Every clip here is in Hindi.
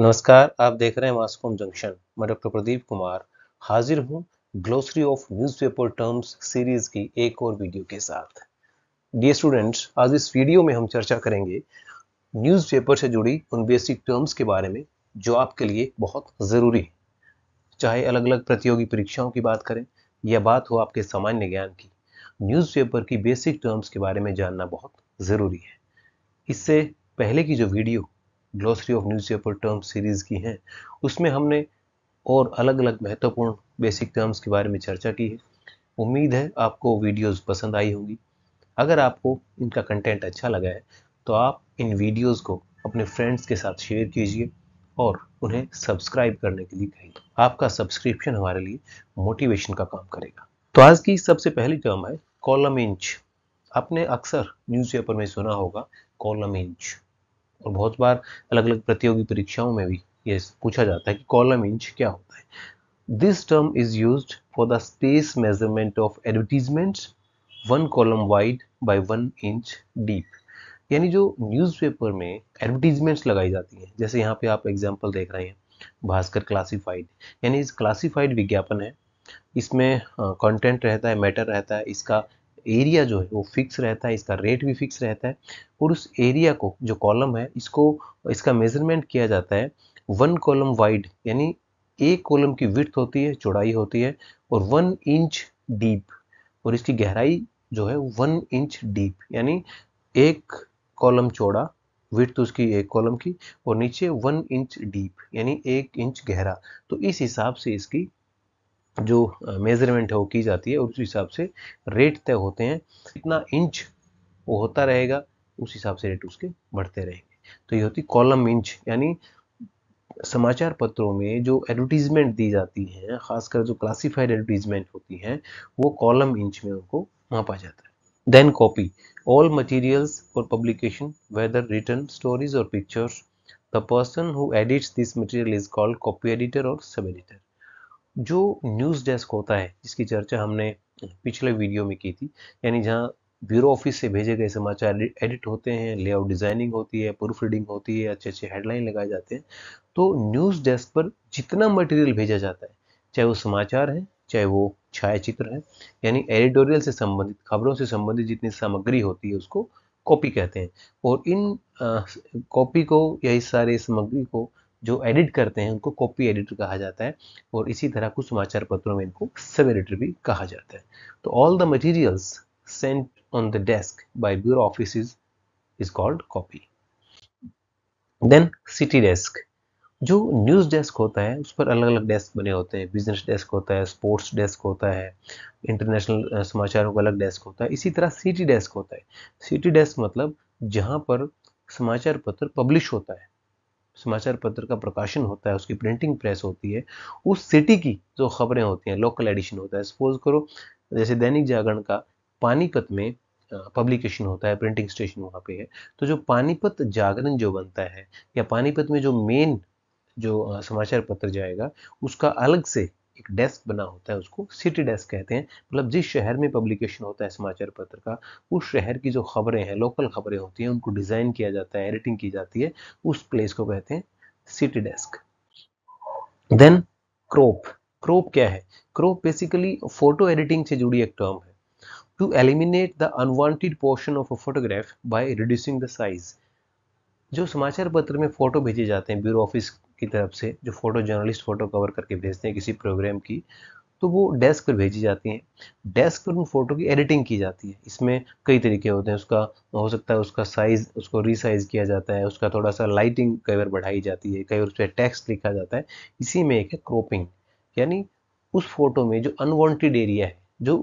नमस्कार आप देख रहे हैं मास्कॉम जंक्शन मैं डॉक्टर प्रदीप कुमार हाजिर हूं glossary of newspaper terms series की एक और वीडियो के साथ डी स्टूडेंट्स आज इस वीडियो में हम चर्चा करेंगे न्यूज़पेपर से जुड़ी उन बेसिक टर्म्स के बारे में जो आपके लिए बहुत ज़रूरी है चाहे अलग अलग प्रतियोगी परीक्षाओं की बात करें या बात हो आपके सामान्य ज्ञान की न्यूज़पेपर की बेसिक टर्म्स के बारे में जानना बहुत ज़रूरी है इससे पहले की जो video glossary of newspaper term series की हैं उसमें हमने और अलग अलग महत्वपूर्ण बेसिक टर्म्स के बारे में चर्चा की है उम्मीद है आपको वीडियोस पसंद आई होंगी अगर आपको इनका कंटेंट अच्छा लगा है तो आप इन वीडियोस को अपने फ्रेंड्स के साथ शेयर कीजिए और उन्हें सब्सक्राइब करने के लिए कहिए आपका सब्सक्रिप्शन हमारे लिए मोटिवेशन का काम करेगा तो आज की सबसे पहली टर्म है कॉलम इंच आपने अक्सर न्यूज़पेपर में सुना होगा कॉलम इंच और बहुत बार अलग अलग प्रतियोगी परीक्षाओं में भी ये पूछा जाता है कि कॉलम इंच क्या होता है this term is use for the space measurement of advertisement one column wide by one inch deep यानी जो न्यूज़पेपर में एडवर्टीजमेंट्स लगाई जाती हैं जैसे यहाँ पे आप एग्जांपल देख रहे हैं भास्कर क्लासिफाइड यानी इस क्लासिफाइड विज्ञापन है इसमें कंटेंट रहता है मैटर रहता है इसका एरिया जो है वो फिक्स रहता है इसका रेट भी फिक्स रहता है और उस एरिया को जो कॉलम है इसको इसका मेजरमेंट किया जाता है वन कॉलम वाइड यानी एक कॉलम की विथ होती है चौड़ाई होती है और वन इंच डीप और इसकी गहराई जो है वन इंच डीप यानी एक कॉलम चौड़ा विथ उसकी एक कॉलम की और नीचे वन इंच डीप यानी एक इंच गहरा तो इस हिसाब से इसकी जो मेज़रमेंट है वो की जाती है और उस हिसाब से रेट तय होते हैं कितना इंच वो होता रहेगा उस हिसाब से रेट उसके बढ़ते रहेंगे तो ये होती कॉलम इंच यानी समाचार पत्रों में जो एडवर्टीजमेंट दी जाती है खासकर जो क्लासिफाइड एडवर्टीजमेंट होती हैं वो कॉलम इंच में उनको मापा जाता है then copy all materials for publication whether written stories और pictures the person who edits this material is called copy editor और सब एडिटर जो न्यूज़ डेस्क होता है जिसकी चर्चा हमने पिछले वीडियो में की थी यानी जहाँ ब्यूरो ऑफिस से भेजे गए समाचार एडिट होते हैं लेआउट डिज़ाइनिंग होती है प्रूफ रीडिंग होती है अच्छे अच्छे हेडलाइन लगाए जाते हैं तो न्यूज़ डेस्क पर जितना मटेरियल भेजा जाता है चाहे वो समाचार है चाहे वो छायाचित्र है यानी एडिटोरियल से संबंधित खबरों से संबंधित जितनी सामग्री होती है उसको कॉपी कहते हैं और इन कॉपी को या इस सारे सामग्री को जो एडिट करते हैं उनको कॉपी एडिटर कहा जाता है और इसी तरह कुछ समाचार पत्रों में इनको सब एडिटर भी कहा जाता है तो all the materials sent on the desk by bureau office is called copy then city desk जो न्यूज़ डेस्क होता है उस पर अलग अलग डेस्क बने होते हैं बिजनेस डेस्क होता है स्पोर्ट्स डेस्क होता है इंटरनेशनल समाचारों का अलग डेस्क होता है इसी तरह सिटी डेस्क होता है सिटी डेस्क मतलब जहाँ पर समाचार पत्र पब्लिश होता है समाचार पत्र का प्रकाशन होता है उसकी प्रिंटिंग प्रेस होती है उस सिटी की जो खबरें होती हैं लोकल एडिशन होता है सपोज करो जैसे दैनिक जागरण का पानीपत में पब्लिकेशन होता है प्रिंटिंग स्टेशन वहाँ पे है तो जो पानीपत जागरण जो बनता है या पानीपत में जो मेन जो समाचार पत्र जाएगा उसका अलग से एक डेस्क बना होता है उसको सिटी डेस्क कहते हैं मतलब जिस शहर में पब्लिकेशन होता है समाचार पत्र का उस शहर की जो खबरें हैं लोकल खबरें होती हैं उनको डिज़ाइन किया जाता है एडिटिंग की जाती है उस प्लेस को कहते हैं city desk then crop crop क्या है क्रोप बेसिकली फोटो एडिटिंग से जुड़ी एक टर्म है to eliminate the unwanted portion of a photograph by reducing the size जो समाचार पत्र में फोटो भेजे जाते हैं ब्यूरो ऑफिस की तरफ से जो फ़ोटो जर्नलिस्ट फ़ोटो कवर करके भेजते हैं किसी प्रोग्राम की तो वो डेस्क पर भेजी जाती हैं डेस्क पर उन फोटो की एडिटिंग की जाती है इसमें कई तरीके होते हैं उसका हो सकता है उसका साइज़ उसको रिसाइज किया जाता है उसका थोड़ा सा लाइटिंग कई बार बढ़ाई जाती है कई बार उस पर टेक्स्ट लिखा जाता है इसी में एक है क्रोपिंग यानी उस फोटो में जो अनवांटेड एरिया है जो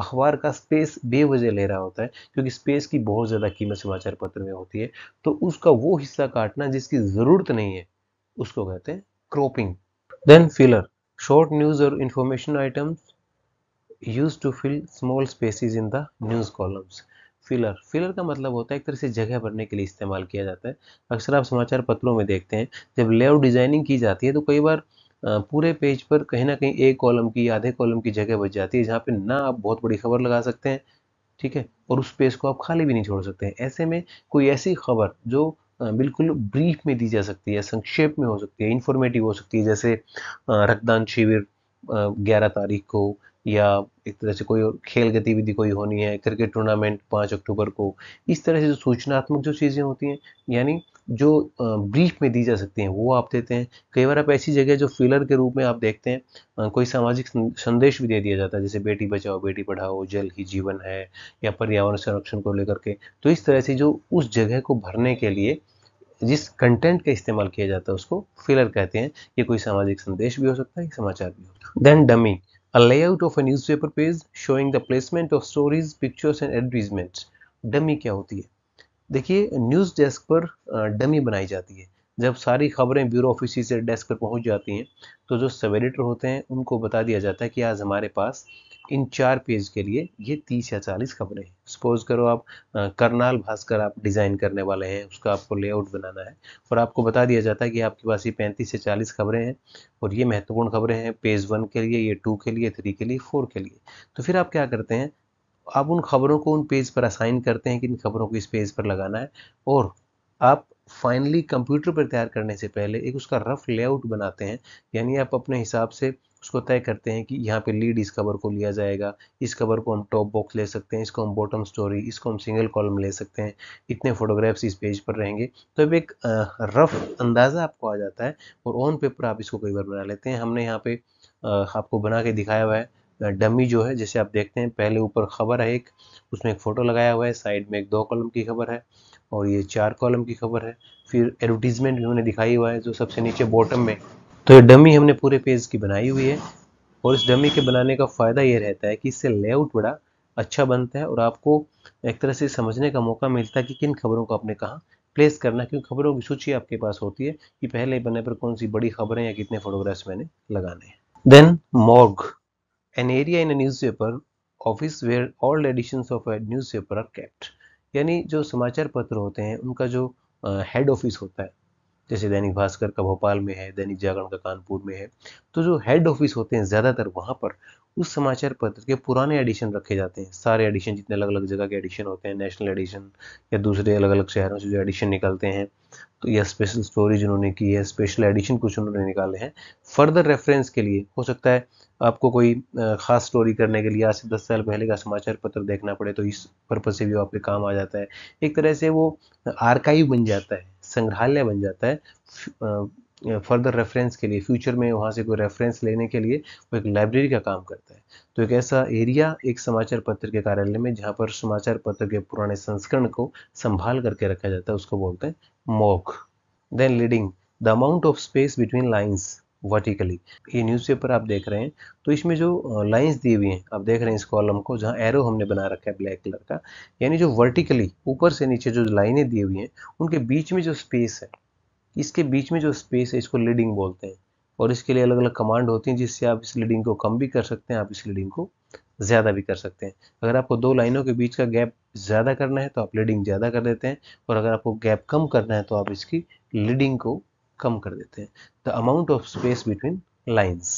अखबार का स्पेस बेवजह ले रहा होता है क्योंकि स्पेस की बहुत ज़्यादा कीमत समाचार पत्र में होती है तो उसका वो हिस्सा काटना जिसकी ज़रूरत नहीं है उसको कहते हैं cropping then filler short news और information items use to fill small spaces in the news columns filler filler का मतलब होता है एक तरह से जगह भरने के लिए इस्तेमाल किया जाता है अक्सर आप समाचार पत्रों में देखते हैं जब लेआउट डिजाइनिंग की जाती है तो कई बार पूरे पेज पर कहीं ना कहीं एक कॉलम की आधे कॉलम की जगह बच जाती है जहाँ पे ना आप बहुत बड़ी खबर लगा सकते हैं ठीक है और उस पेज को आप खाली भी नहीं छोड़ सकते हैं ऐसे में कोई ऐसी खबर जो बिल्कुल ब्रीफ में दी जा सकती है संक्षेप में हो सकती है इंफॉर्मेटिव हो सकती है जैसे रक्तदान शिविर ग्यारह तारीख को या एक तरह से कोई खेल गतिविधि कोई होनी है क्रिकेट टूर्नामेंट पाँच अक्टूबर को इस तरह से जो सूचनात्मक जो चीज़ें होती हैं यानी जो ब्रीफ में दी जा सकती हैं वो आप देते हैं कई बार आप ऐसी जगह जो फिलर के रूप में आप देखते हैं कोई सामाजिक संदेश भी दे दिया जाता है जैसे बेटी बचाओ बेटी पढ़ाओ जल ही जीवन है या पर्यावरण संरक्षण को लेकर के तो इस तरह से जो उस जगह को भरने के लिए जिस कंटेंट का इस्तेमाल किया जाता है उसको फिलर कहते हैं ये कोई सामाजिक संदेश भी हो सकता है समाचार भी हो सकता है then dummy a layout of news newspaper page showing the placement of stories pictures and advertisements dummy क्या होती है देखिए न्यूज़ डेस्क पर डमी बनाई जाती है जब सारी खबरें ब्यूरो ऑफिस से डेस्क पर पहुंच जाती हैं तो जो सब एडिटर होते हैं उनको बता दिया जाता है कि आज हमारे पास इन चार पेज के लिए ये तीस या चालीस खबरें हैं सपोज करो आप करनाल भास्कर आप डिज़ाइन करने वाले हैं उसका आपको लेआउट बनाना है और आपको बता दिया जाता है कि आपके पास ये पैंतीस से चालीस खबरें हैं और ये महत्वपूर्ण खबरें हैं पेज वन के लिए ये टू के लिए थ्री के लिए फोर के लिए तो फिर आप क्या करते हैं आप उन खबरों को उन पेज पर असाइन करते हैं कि इन खबरों को इस पेज पर लगाना है और आप फाइनली कंप्यूटर पर तैयार करने से पहले एक उसका रफ लेआउट बनाते हैं यानी आप अपने हिसाब से उसको तय करते हैं कि यहाँ पे लीड इस खबर को लिया जाएगा इस खबर को हम टॉप बॉक्स ले सकते हैं इसको हम बॉटम स्टोरी इसको हम सिंगल कॉलम ले सकते हैं इतने फोटोग्राफ्स इस पेज पर रहेंगे तो अब एक रफ अंदाज़ा आपको आ जाता है और ऑन पेपर आप इसको कई बार बना लेते हैं हमने यहाँ पे आपको बना के दिखाया हुआ है डमी जो है जैसे आप देखते हैं पहले ऊपर खबर है एक उसमें एक फ़ोटो लगाया हुआ है साइड में एक दो कॉलम की खबर है और ये चार कॉलम की खबर है फिर एडवर्टीजमेंट भी हमने दिखाई हुआ है जो सबसे नीचे बॉटम में तो ये डमी हमने पूरे पेज की बनाई हुई है और इस डमी के बनाने का फ़ायदा ये रहता है कि इससे लेआउट बड़ा अच्छा बनता है और आपको एक तरह से समझने का मौका मिलता है कि किन खबरों को आपने कहाँ प्लेस करना क्योंकि खबरों की सूची आपके पास होती है कि पहले बनने पर कौन सी बड़ी खबरें या कितने फोटोग्राफ्स मैंने लगाने हैं then morgue in a newspaper office where old all of a newspaper are kept यानी जो समाचार पत्र होते हैं उनका जो हेड ऑफिस होता है जैसे दैनिक भास्कर का भोपाल में है दैनिक जागरण का कानपुर में है तो जो हेड ऑफिस होते हैं ज़्यादातर वहां पर उस समाचार पत्र के पुराने एडिशन रखे जाते हैं सारे एडिशन जितने अलग अलग जगह के एडिशन होते हैं नेशनल एडिशन या दूसरे अलग अलग शहरों से जो एडिशन निकलते हैं तो यह स्पेशल स्टोरीज उन्होंने की है स्पेशल एडिशन कुछ उन्होंने निकाले हैं फर्दर रेफरेंस के लिए हो सकता है आपको कोई ख़ास स्टोरी करने के लिए आज से दस साल पहले का समाचार पत्र देखना पड़े तो इस पर्पज़ से भी आपके काम आ जाता है एक तरह से वो आर्काइव बन जाता है संग्रहालय बन जाता है फर्दर रेफरेंस के लिए फ्यूचर में वहाँ से कोई रेफरेंस लेने के लिए वो एक लाइब्रेरी का काम करता है तो एक ऐसा एरिया एक समाचार पत्र के कार्यालय में जहाँ पर समाचार पत्र के पुराने संस्करण को संभाल करके रखा जाता है उसको बोलते हैं mock then leading the amount of space between lines vertically ये न्यूज़पेपर आप देख रहे हैं तो इसमें जो लाइंस दी हुई हैं आप देख रहे हैं इस कॉलम को जहाँ एरो हमने बना रखा है ब्लैक कलर का यानी जो वर्टिकली ऊपर से नीचे जो लाइनें दी हुई हैं उनके बीच में जो स्पेस है इसके बीच में जो स्पेस है इसको लीडिंग बोलते हैं और इसके लिए अलग अलग कमांड होती हैं जिससे आप इस लीडिंग को कम भी कर सकते हैं आप इस लीडिंग को ज़्यादा भी कर सकते हैं अगर आपको दो लाइनों के बीच का गैप ज़्यादा करना है तो आप लीडिंग ज़्यादा कर देते हैं और अगर आपको गैप कम करना है तो आप इसकी लीडिंग को कम कर देते हैं the amount of space between lines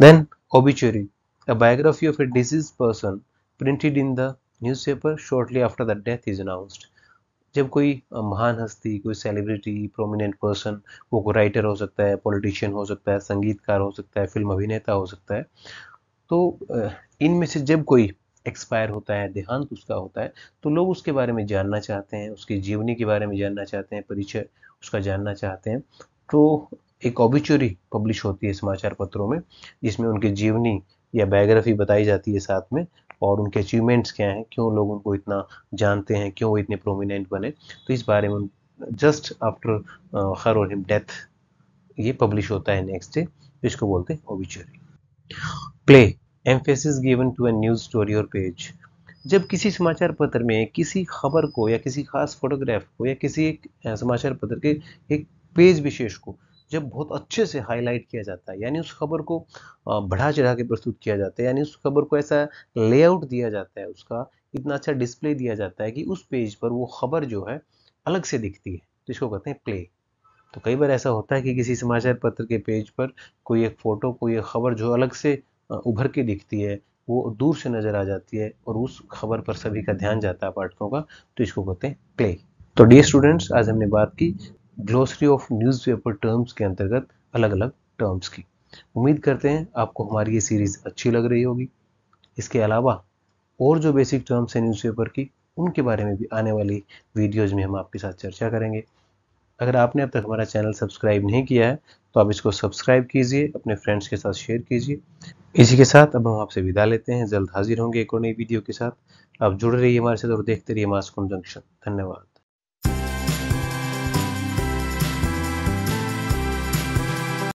then obituary a biography of a deceased person printed in the paper shortly after the death is announced जब कोई महान हस्ती कोई सेलिब्रिटी प्रोमिनेंट पर्सन वो कोई राइटर हो सकता है पॉलिटिशियन हो सकता है संगीतकार हो सकता है फिल्म अभिनेता हो सकता है तो इनमें से जब कोई एक्सपायर होता है देहांत उसका होता है तो लोग उसके बारे में जानना चाहते हैं उसकी जीवनी के बारे में जानना चाहते हैं परिचय उसका जानना चाहते हैं तो एक ऑबिचुरी पब्लिश होती है समाचार पत्रों में जिसमें उनकी जीवनी या बायोग्राफी बताई जाती है साथ में और उनके अचीवमेंट्स क्या हैं क्यों लोग उनको इतना जानते हैं क्यों वो इतने प्रोमिनेंट बने तो इस बारे में जस्ट आफ्टर हर और हिम डेथ ये पब्लिश होता है नेक्स्ट डे तो इसको बोलते हैं obituary play emphasis given to a news story और पेज जब किसी समाचार पत्र में किसी खबर को या किसी खास फोटोग्राफ को या किसी एक समाचार पत्र के एक पेज विशेष को जब बहुत अच्छे से हाईलाइट किया जाता है यानी उस खबर को बढ़ा चढ़ा के प्रस्तुत किया जाता है यानी उस खबर को ऐसा लेआउट दिया जाता है उसका इतना अच्छा डिस्प्ले दिया जाता है कि उस पेज पर वो खबर जो है अलग से दिखती है जिसको तो कहते हैं प्ले तो कई बार ऐसा होता है कि किसी समाचार पत्र के पेज पर कोई एक फ़ोटो कोई एक खबर जो अलग से उभर के दिखती है वो दूर से नज़र आ जाती है और उस खबर पर सभी का ध्यान जाता है पाठकों का तो इसको कहते हैं प्ले तो डी स्टूडेंट्स आज हमने बात की ग्लोसरी ऑफ न्यूज़पेपर टर्म्स के अंतर्गत अलग अलग टर्म्स की उम्मीद करते हैं आपको हमारी ये सीरीज़ अच्छी लग रही होगी इसके अलावा और जो बेसिक टर्म्स हैं न्यूज़पेपर की उनके बारे में भी आने वाली वीडियोज़ में हम आपके साथ चर्चा करेंगे अगर आपने अब तक हमारा चैनल सब्सक्राइब नहीं किया है तो आप इसको सब्सक्राइब कीजिए अपने फ्रेंड्स के साथ शेयर कीजिए इसी के साथ अब हम आपसे विदा लेते हैं जल्द हाजिर होंगे एक और नई वीडियो के साथ आप जुड़ रहिए हमारे साथ और देखते रहिए मास्कोन जंक्शन धन्यवाद